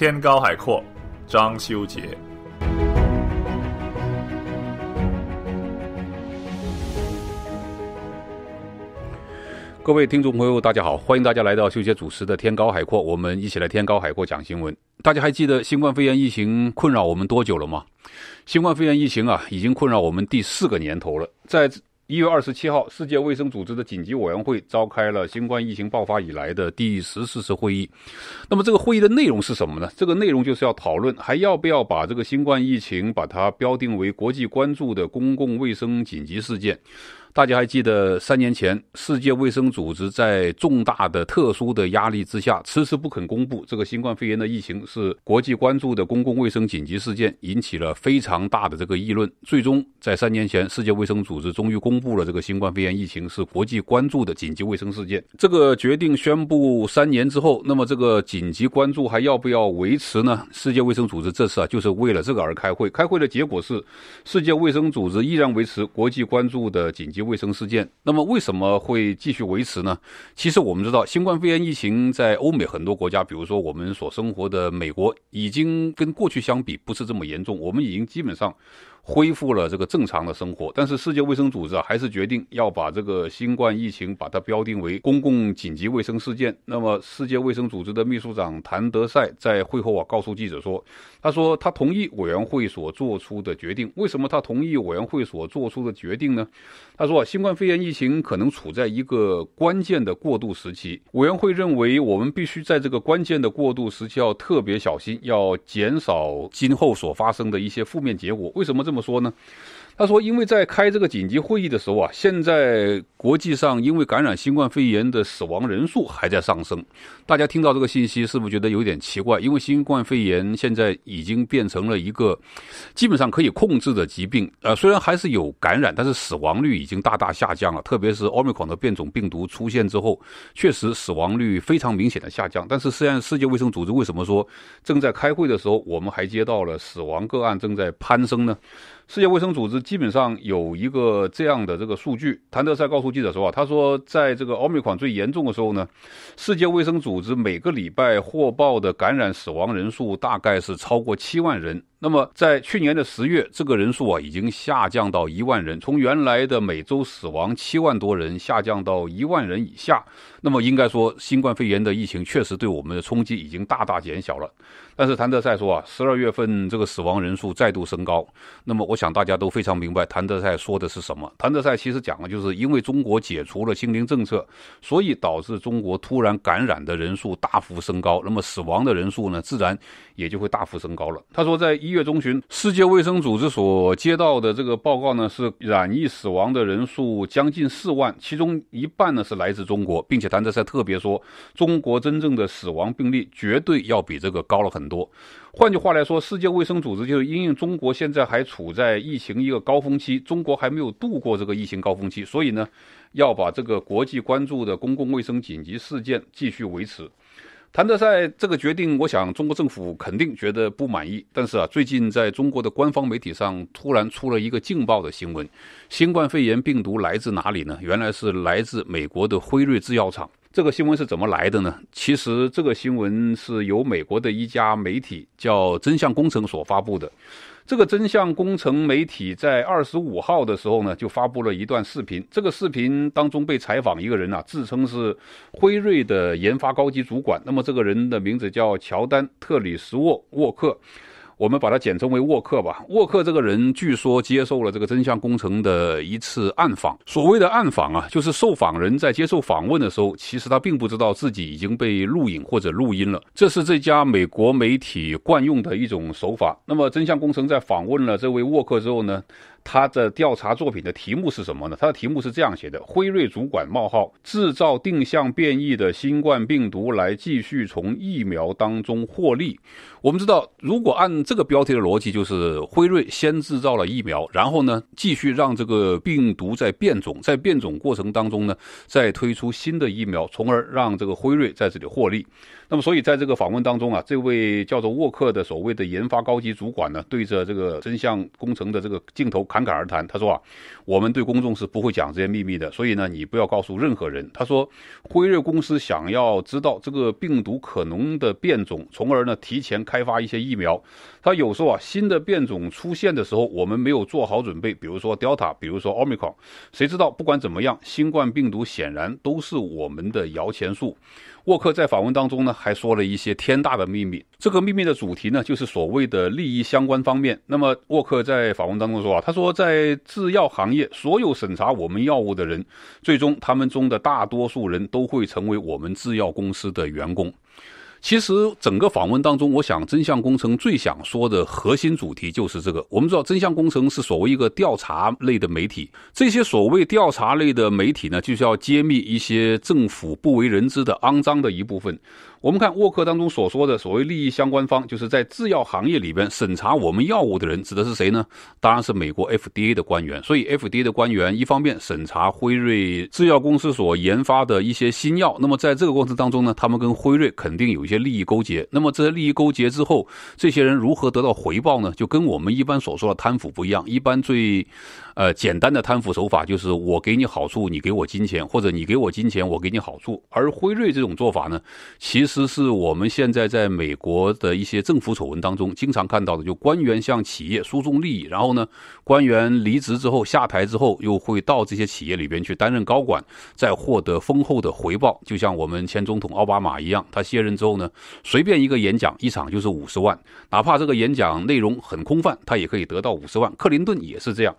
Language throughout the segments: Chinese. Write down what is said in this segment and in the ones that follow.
天高海阔，张修杰。各位听众朋友，大家好，欢迎大家来到修杰主持的《天高海阔》，我们一起来《天高海阔》讲新闻。大家还记得新冠肺炎疫情困扰我们多久了吗？新冠肺炎疫情啊，已经困扰我们第四个年头了，在。一月二十七号，世界卫生组织的紧急委员会召开了新冠疫情爆发以来的第十四次会议。那么，这个会议的内容是什么呢？这个内容就是要讨论还要不要把这个新冠疫情把它标定为国际关注的公共卫生紧急事件。大家还记得三年前，世界卫生组织在重大的、特殊的压力之下，迟迟不肯公布这个新冠肺炎的疫情是国际关注的公共卫生紧急事件，引起了非常大的这个议论。最终，在三年前，世界卫生组织终于公布了这个新冠肺炎疫情是国际关注的紧急卫生事件。这个决定宣布三年之后，那么这个紧急关注还要不要维持呢？世界卫生组织这次啊，就是为了这个而开会。开会的结果是，世界卫生组织依然维持国际关注的紧急。卫生事件，那么为什么会继续维持呢？其实我们知道，新冠肺炎疫情在欧美很多国家，比如说我们所生活的美国，已经跟过去相比不是这么严重，我们已经基本上。恢复了这个正常的生活，但是世界卫生组织啊，还是决定要把这个新冠疫情把它标定为公共紧急卫生事件。那么，世界卫生组织的秘书长谭德赛在会后啊告诉记者说，他说他同意委员会所做出的决定。为什么他同意委员会所做出的决定呢？他说，啊，新冠肺炎疫情可能处在一个关键的过渡时期，委员会认为我们必须在这个关键的过渡时期要特别小心，要减少今后所发生的一些负面结果。为什么这么？怎么说呢他说：“因为在开这个紧急会议的时候啊，现在国际上因为感染新冠肺炎的死亡人数还在上升，大家听到这个信息是不是觉得有点奇怪？因为新冠肺炎现在已经变成了一个基本上可以控制的疾病，呃，虽然还是有感染，但是死亡率已经大大下降了。特别是奥密克戎的变种病毒出现之后，确实死亡率非常明显的下降。但是，虽然世界卫生组织为什么说正在开会的时候，我们还接到了死亡个案正在攀升呢？”世界卫生组织基本上有一个这样的这个数据，谭德塞告诉记者说啊，他说，在这个奥密克戎最严重的时候呢，世界卫生组织每个礼拜获报的感染死亡人数大概是超过七万人。那么，在去年的十月，这个人数啊已经下降到一万人，从原来的每周死亡七万多人下降到一万人以下。那么，应该说，新冠肺炎的疫情确实对我们的冲击已经大大减小了。但是，谭德赛说啊，十二月份这个死亡人数再度升高。那么，我想大家都非常明白谭德赛说的是什么。谭德赛其实讲的就是，因为中国解除了清零政策，所以导致中国突然感染的人数大幅升高，那么死亡的人数呢，自然也就会大幅升高了。他说，在一一月中旬，世界卫生组织所接到的这个报告呢，是染疫死亡的人数将近四万，其中一半呢是来自中国，并且谭德赛特别说，中国真正的死亡病例绝对要比这个高了很多。换句话来说，世界卫生组织就是因为中国现在还处在疫情一个高峰期，中国还没有度过这个疫情高峰期，所以呢，要把这个国际关注的公共卫生紧急事件继续维持。谭德赛这个决定，我想中国政府肯定觉得不满意。但是啊，最近在中国的官方媒体上突然出了一个劲爆的新闻：新冠肺炎病毒来自哪里呢？原来是来自美国的辉瑞制药厂。这个新闻是怎么来的呢？其实这个新闻是由美国的一家媒体叫“真相工程”所发布的。这个真相工程媒体在二十五号的时候呢，就发布了一段视频。这个视频当中被采访一个人啊，自称是辉瑞的研发高级主管。那么这个人的名字叫乔丹·特里什沃·沃克。我们把它简称为沃克吧。沃克这个人据说接受了这个真相工程的一次暗访。所谓的暗访啊，就是受访人在接受访问的时候，其实他并不知道自己已经被录影或者录音了。这是这家美国媒体惯用的一种手法。那么，真相工程在访问了这位沃克之后呢？他的调查作品的题目是什么呢？他的题目是这样写的：辉瑞主管冒号制造定向变异的新冠病毒来继续从疫苗当中获利。我们知道，如果按这个标题的逻辑，就是辉瑞先制造了疫苗，然后呢，继续让这个病毒在变种，在变种过程当中呢，再推出新的疫苗，从而让这个辉瑞在这里获利。那么，所以在这个访问当中啊，这位叫做沃克的所谓的研发高级主管呢，对着这个真相工程的这个镜头。侃侃而谈，他说啊，我们对公众是不会讲这些秘密的，所以呢，你不要告诉任何人。他说，辉瑞公司想要知道这个病毒可能的变种，从而呢提前开发一些疫苗。他有时候啊，新的变种出现的时候，我们没有做好准备，比如说 Delta，比如说 Omicron，谁知道？不管怎么样，新冠病毒显然都是我们的摇钱树。沃克在访问当中呢，还说了一些天大的秘密。这个秘密的主题呢，就是所谓的利益相关方面。那么，沃克在访问当中说啊，他说，在制药行业，所有审查我们药物的人，最终他们中的大多数人都会成为我们制药公司的员工。其实整个访问当中，我想真相工程最想说的核心主题就是这个。我们知道真相工程是所谓一个调查类的媒体，这些所谓调查类的媒体呢，就是要揭秘一些政府不为人知的肮脏的一部分。我们看沃克当中所说的所谓利益相关方，就是在制药行业里边审查我们药物的人，指的是谁呢？当然是美国 FDA 的官员。所以 FDA 的官员一方面审查辉瑞制药公司所研发的一些新药，那么在这个过程当中呢，他们跟辉瑞肯定有一些利益勾结。那么这些利益勾结之后，这些人如何得到回报呢？就跟我们一般所说的贪腐不一样。一般最，呃，简单的贪腐手法就是我给你好处，你给我金钱，或者你给我金钱，我给你好处。而辉瑞这种做法呢，其实。其实是我们现在在美国的一些政府丑闻当中经常看到的，就官员向企业输送利益，然后呢，官员离职之后下台之后又会到这些企业里边去担任高管，再获得丰厚的回报。就像我们前总统奥巴马一样，他卸任之后呢，随便一个演讲一场就是五十万，哪怕这个演讲内容很空泛，他也可以得到五十万。克林顿也是这样。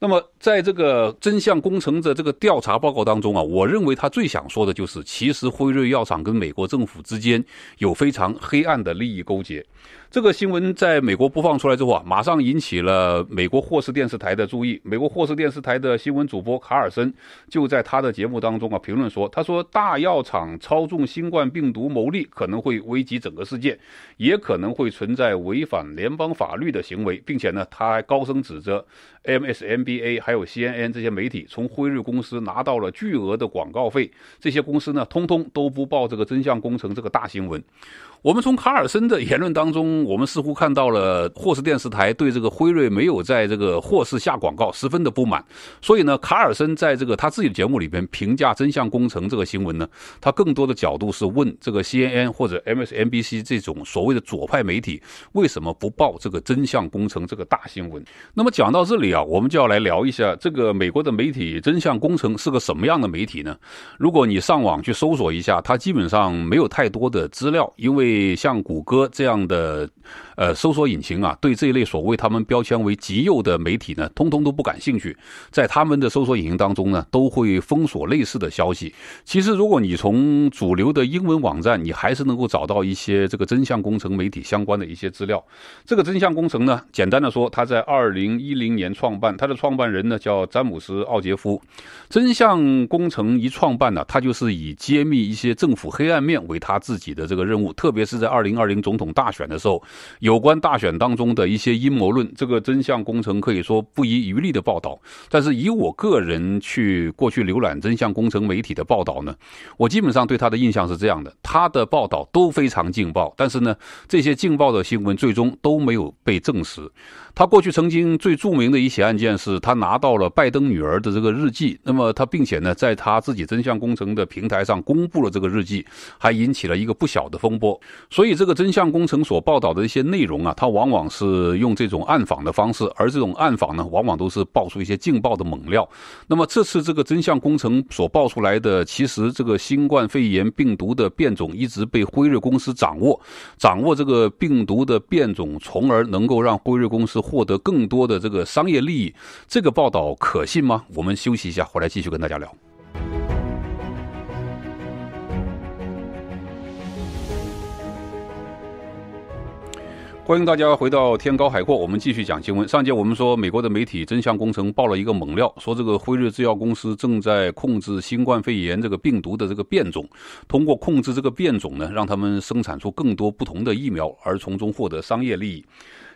那么在这个真相工程的这个调查报告当中啊，我认为他最想说的就是，其实辉瑞药厂跟美国政府。之间有非常黑暗的利益勾结。这个新闻在美国播放出来之后啊，马上引起了美国霍氏电视台的注意。美国霍氏电视台的新闻主播卡尔森就在他的节目当中啊评论说：“他说大药厂操纵新冠病毒牟利，可能会危及整个世界，也可能会存在违反联邦法律的行为，并且呢，他还高声指责 m s n b a 还有 CNN 这些媒体从辉瑞公司拿到了巨额的广告费，这些公司呢，通通都不报这个真相工程这个大新闻。”我们从卡尔森的言论当中。我们似乎看到了霍氏电视台对这个辉瑞没有在这个霍氏下广告十分的不满，所以呢，卡尔森在这个他自己的节目里边评价“真相工程”这个新闻呢，他更多的角度是问这个 CNN 或者 MSNBC 这种所谓的左派媒体为什么不报这个“真相工程”这个大新闻。那么讲到这里啊，我们就要来聊一下这个美国的媒体“真相工程”是个什么样的媒体呢？如果你上网去搜索一下，它基本上没有太多的资料，因为像谷歌这样的。呃，搜索引擎啊，对这一类所谓他们标签为极右的媒体呢，通通都不感兴趣，在他们的搜索引擎当中呢，都会封锁类似的消息。其实，如果你从主流的英文网站，你还是能够找到一些这个真相工程媒体相关的一些资料。这个真相工程呢，简单的说，它在二零一零年创办，它的创办人呢叫詹姆斯·奥杰夫。真相工程一创办呢，它就是以揭秘一些政府黑暗面为他自己的这个任务，特别是在二零二零总统大选的时候。有关大选当中的一些阴谋论，这个真相工程可以说不遗余力的报道。但是以我个人去过去浏览真相工程媒体的报道呢，我基本上对他的印象是这样的：他的报道都非常劲爆，但是呢，这些劲爆的新闻最终都没有被证实。他过去曾经最著名的一起案件是他拿到了拜登女儿的这个日记，那么他并且呢，在他自己真相工程的平台上公布了这个日记，还引起了一个不小的风波。所以这个真相工程所报道。的一些内容啊，它往往是用这种暗访的方式，而这种暗访呢，往往都是爆出一些劲爆的猛料。那么这次这个真相工程所爆出来的，其实这个新冠肺炎病毒的变种一直被辉瑞公司掌握，掌握这个病毒的变种，从而能够让辉瑞公司获得更多的这个商业利益。这个报道可信吗？我们休息一下，回来继续跟大家聊。欢迎大家回到天高海阔，我们继续讲新闻。上节我们说，美国的媒体真相工程爆了一个猛料，说这个辉瑞制药公司正在控制新冠肺炎这个病毒的这个变种，通过控制这个变种呢，让他们生产出更多不同的疫苗，而从中获得商业利益。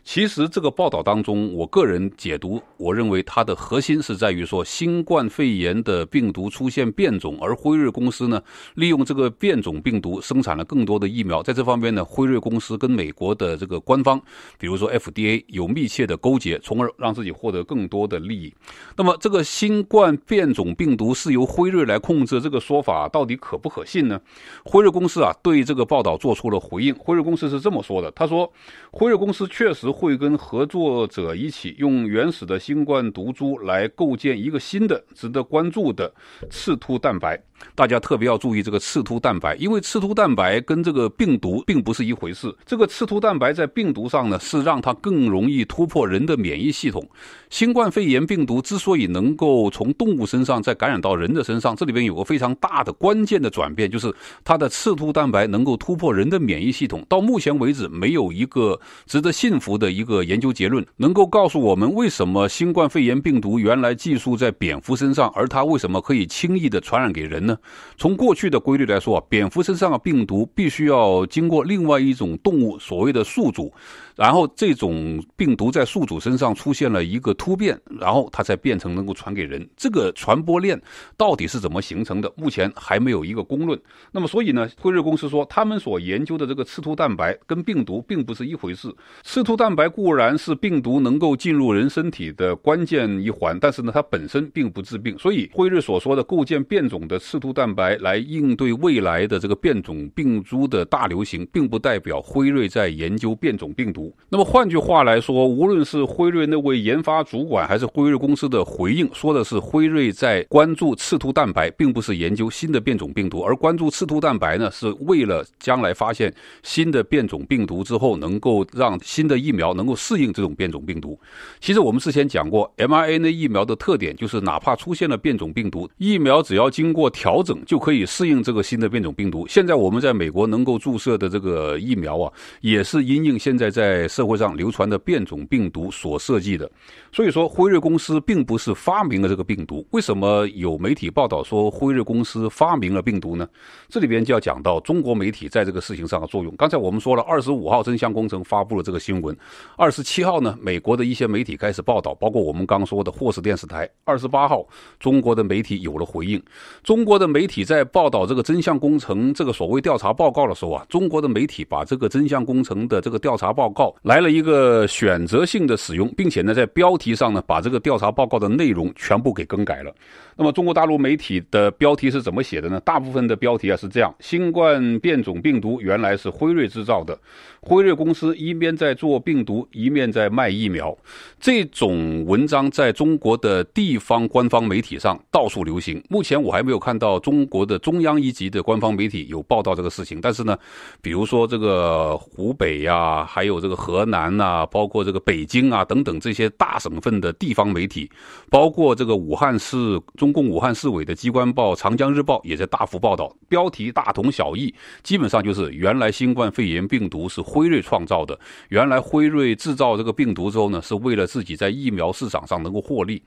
其实这个报道当中，我个人解读，我认为它的核心是在于说，新冠肺炎的病毒出现变种，而辉瑞公司呢，利用这个变种病毒生产了更多的疫苗。在这方面呢，辉瑞公司跟美国的这个官方，比如说 FDA 有密切的勾结，从而让自己获得更多的利益。那么，这个新冠变种病毒是由辉瑞来控制，这个说法到底可不可信呢？辉瑞公司啊，对这个报道做出了回应。辉瑞公司是这么说的：他说，辉瑞公司确实。会跟合作者一起用原始的新冠毒株来构建一个新的值得关注的刺突蛋白。大家特别要注意这个刺突蛋白，因为刺突蛋白跟这个病毒并不是一回事。这个刺突蛋白在病毒上呢，是让它更容易突破人的免疫系统。新冠肺炎病毒之所以能够从动物身上再感染到人的身上，这里边有个非常大的关键的转变，就是它的刺突蛋白能够突破人的免疫系统。到目前为止，没有一个值得信服的一个研究结论能够告诉我们，为什么新冠肺炎病毒原来寄宿在蝙蝠身上，而它为什么可以轻易的传染给人呢？从过去的规律来说蝙蝠身上的病毒必须要经过另外一种动物，所谓的宿主，然后这种病毒在宿主身上出现了一个突变，然后它才变成能够传给人。这个传播链到底是怎么形成的？目前还没有一个公论。那么，所以呢，辉瑞公司说，他们所研究的这个刺突蛋白跟病毒并不是一回事。刺突蛋白固然是病毒能够进入人身体的关键一环，但是呢，它本身并不治病。所以，辉瑞所说的构建变种的刺兔蛋白来应对未来的这个变种病株的大流行，并不代表辉瑞在研究变种病毒。那么换句话来说，无论是辉瑞那位研发主管，还是辉瑞公司的回应，说的是辉瑞在关注刺突蛋白，并不是研究新的变种病毒。而关注刺突蛋白呢，是为了将来发现新的变种病毒之后，能够让新的疫苗能够适应这种变种病毒。其实我们之前讲过，mRNA 的疫苗的特点就是，哪怕出现了变种病毒，疫苗只要经过。调整就可以适应这个新的变种病毒。现在我们在美国能够注射的这个疫苗啊，也是因应现在在社会上流传的变种病毒所设计的。所以说，辉瑞公司并不是发明了这个病毒。为什么有媒体报道说辉瑞公司发明了病毒呢？这里边就要讲到中国媒体在这个事情上的作用。刚才我们说了，二十五号真相工程发布了这个新闻，二十七号呢，美国的一些媒体开始报道，包括我们刚说的霍氏电视台。二十八号，中国的媒体有了回应，中国。中国的媒体在报道这个真相工程这个所谓调查报告的时候啊，中国的媒体把这个真相工程的这个调查报告来了一个选择性的使用，并且呢，在标题上呢，把这个调查报告的内容全部给更改了。那么中国大陆媒体的标题是怎么写的呢？大部分的标题啊是这样：新冠变种病毒原来是辉瑞制造的，辉瑞公司一面在做病毒，一面在卖疫苗。这种文章在中国的地方官方媒体上到处流行。目前我还没有看到中国的中央一级的官方媒体有报道这个事情。但是呢，比如说这个湖北呀，还有这个河南呐，包括这个北京啊等等这些大省份的地方媒体，包括这个武汉市。中共武汉市委的机关报《长江日报》也在大幅报道，标题大同小异，基本上就是原来新冠肺炎病毒是辉瑞创造的，原来辉瑞制造这个病毒之后呢，是为了自己在疫苗市场上能够获利。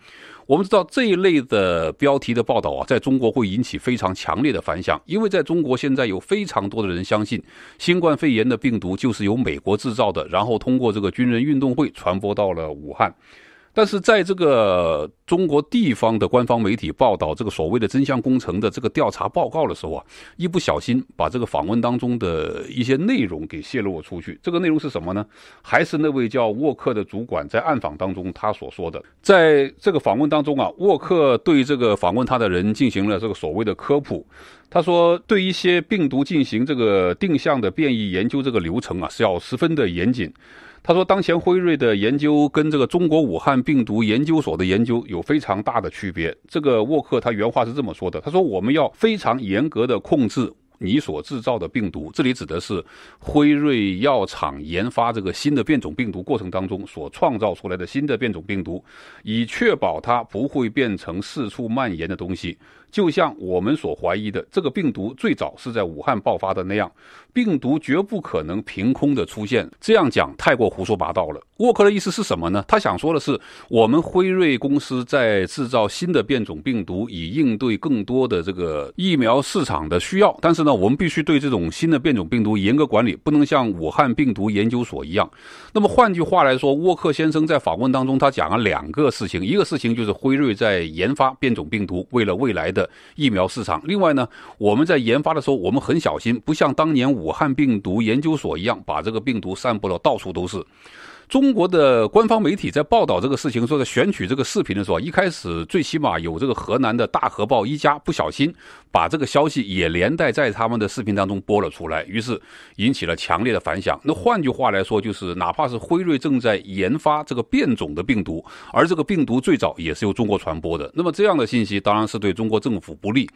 我们知道这一类的标题的报道啊，在中国会引起非常强烈的反响，因为在中国现在有非常多的人相信新冠肺炎的病毒就是由美国制造的，然后通过这个军人运动会传播到了武汉。但是在这个中国地方的官方媒体报道这个所谓的真相工程的这个调查报告的时候啊，一不小心把这个访问当中的一些内容给泄露出去。这个内容是什么呢？还是那位叫沃克的主管在暗访当中他所说的，在这个访问当中啊，沃克对这个访问他的人进行了这个所谓的科普。他说，对一些病毒进行这个定向的变异研究，这个流程啊是要十分的严谨。他说，当前辉瑞的研究跟这个中国武汉病毒研究所的研究有非常大的区别。这个沃克他原话是这么说的：他说，我们要非常严格的控制你所制造的病毒，这里指的是辉瑞药厂研发这个新的变种病毒过程当中所创造出来的新的变种病毒，以确保它不会变成四处蔓延的东西。就像我们所怀疑的，这个病毒最早是在武汉爆发的那样，病毒绝不可能凭空的出现。这样讲太过胡说八道了。沃克的意思是什么呢？他想说的是，我们辉瑞公司在制造新的变种病毒，以应对更多的这个疫苗市场的需要。但是呢，我们必须对这种新的变种病毒严格管理，不能像武汉病毒研究所一样。那么，换句话来说，沃克先生在访问当中，他讲了两个事情。一个事情就是辉瑞在研发变种病毒，为了未来的。疫苗市场。另外呢，我们在研发的时候，我们很小心，不像当年武汉病毒研究所一样把这个病毒散布了到处都是。中国的官方媒体在报道这个事情，说在选取这个视频的时候，一开始最起码有这个河南的大河报一家不小心。把这个消息也连带在他们的视频当中播了出来，于是引起了强烈的反响。那换句话来说，就是哪怕是辉瑞正在研发这个变种的病毒，而这个病毒最早也是由中国传播的。那么这样的信息当然是对中国政府不利。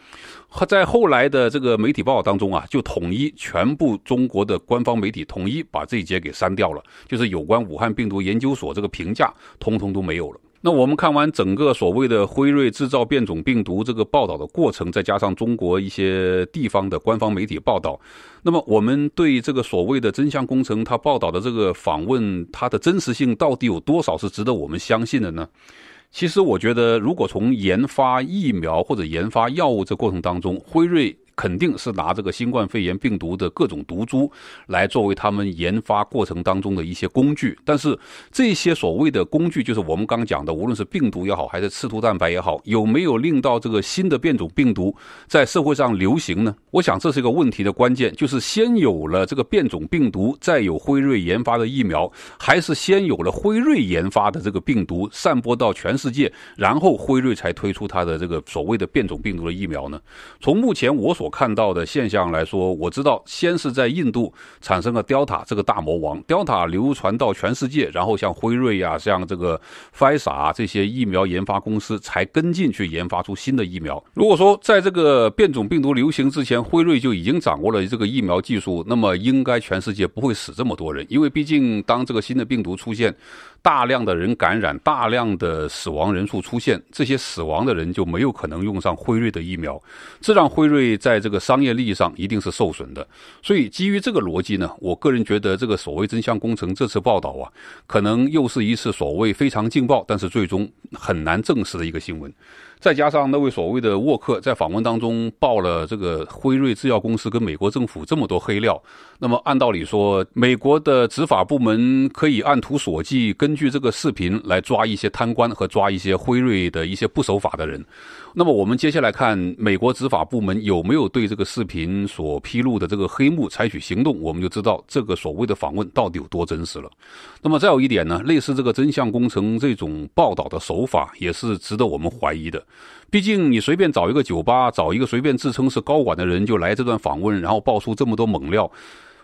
在后来的这个媒体报道当中啊，就统一全部中国的官方媒体统一把这一节给删掉了，就是有关武汉病毒研究所这个评价，通通都没有了。那我们看完整个所谓的辉瑞制造变种病毒这个报道的过程，再加上中国一些地方的官方媒体报道，那么我们对这个所谓的真相工程，它报道的这个访问，它的真实性到底有多少是值得我们相信的呢？其实我觉得，如果从研发疫苗或者研发药物这过程当中，辉瑞。肯定是拿这个新冠肺炎病毒的各种毒株来作为他们研发过程当中的一些工具，但是这些所谓的工具，就是我们刚讲的，无论是病毒也好，还是刺突蛋白也好，有没有令到这个新的变种病毒在社会上流行呢？我想这是一个问题的关键，就是先有了这个变种病毒，再有辉瑞研发的疫苗，还是先有了辉瑞研发的这个病毒，散播到全世界，然后辉瑞才推出它的这个所谓的变种病毒的疫苗呢？从目前我所看到的现象来说，我知道，先是在印度产生了雕塔这个大魔王，雕塔流传到全世界，然后像辉瑞呀，像这个 f i s a 这些疫苗研发公司才跟进去研发出新的疫苗。如果说在这个变种病毒流行之前，辉瑞就已经掌握了这个疫苗技术，那么应该全世界不会死这么多人，因为毕竟当这个新的病毒出现。大量的人感染，大量的死亡人数出现，这些死亡的人就没有可能用上辉瑞的疫苗，这让辉瑞在这个商业利益上一定是受损的。所以基于这个逻辑呢，我个人觉得这个所谓真相工程这次报道啊，可能又是一次所谓非常劲爆，但是最终很难证实的一个新闻。再加上那位所谓的沃克在访问当中爆了这个辉瑞制药公司跟美国政府这么多黑料，那么按道理说，美国的执法部门可以按图索骥，根据这个视频来抓一些贪官和抓一些辉瑞的一些不守法的人。那么我们接下来看美国执法部门有没有对这个视频所披露的这个黑幕采取行动，我们就知道这个所谓的访问到底有多真实了。那么再有一点呢，类似这个真相工程这种报道的手法也是值得我们怀疑的。毕竟你随便找一个酒吧，找一个随便自称是高管的人就来这段访问，然后爆出这么多猛料。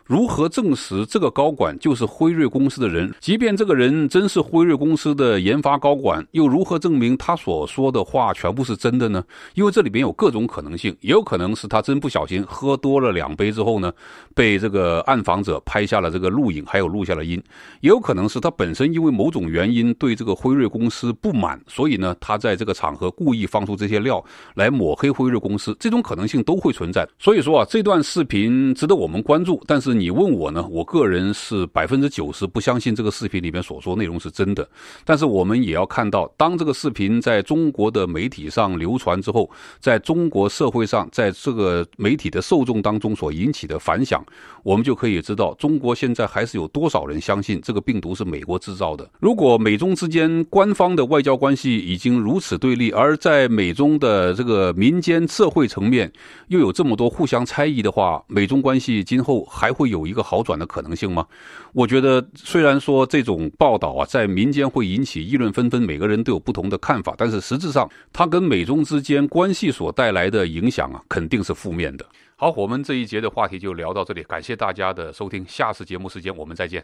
如何证实这个高管就是辉瑞公司的人？即便这个人真是辉瑞公司的研发高管，又如何证明他所说的话全部是真的呢？因为这里边有各种可能性，也有可能是他真不小心喝多了两杯之后呢，被这个暗访者拍下了这个录影，还有录下了音；也有可能是他本身因为某种原因对这个辉瑞公司不满，所以呢，他在这个场合故意放出这些料来抹黑辉瑞公司，这种可能性都会存在。所以说啊，这段视频值得我们关注，但是。你问我呢？我个人是百分之九十不相信这个视频里面所说内容是真的。但是我们也要看到，当这个视频在中国的媒体上流传之后，在中国社会上，在这个媒体的受众当中所引起的反响，我们就可以知道，中国现在还是有多少人相信这个病毒是美国制造的。如果美中之间官方的外交关系已经如此对立，而在美中的这个民间社会层面又有这么多互相猜疑的话，美中关系今后还会？有一个好转的可能性吗？我觉得，虽然说这种报道啊，在民间会引起议论纷纷，每个人都有不同的看法，但是实质上，它跟美中之间关系所带来的影响啊，肯定是负面的。好，我们这一节的话题就聊到这里，感谢大家的收听，下次节目时间我们再见。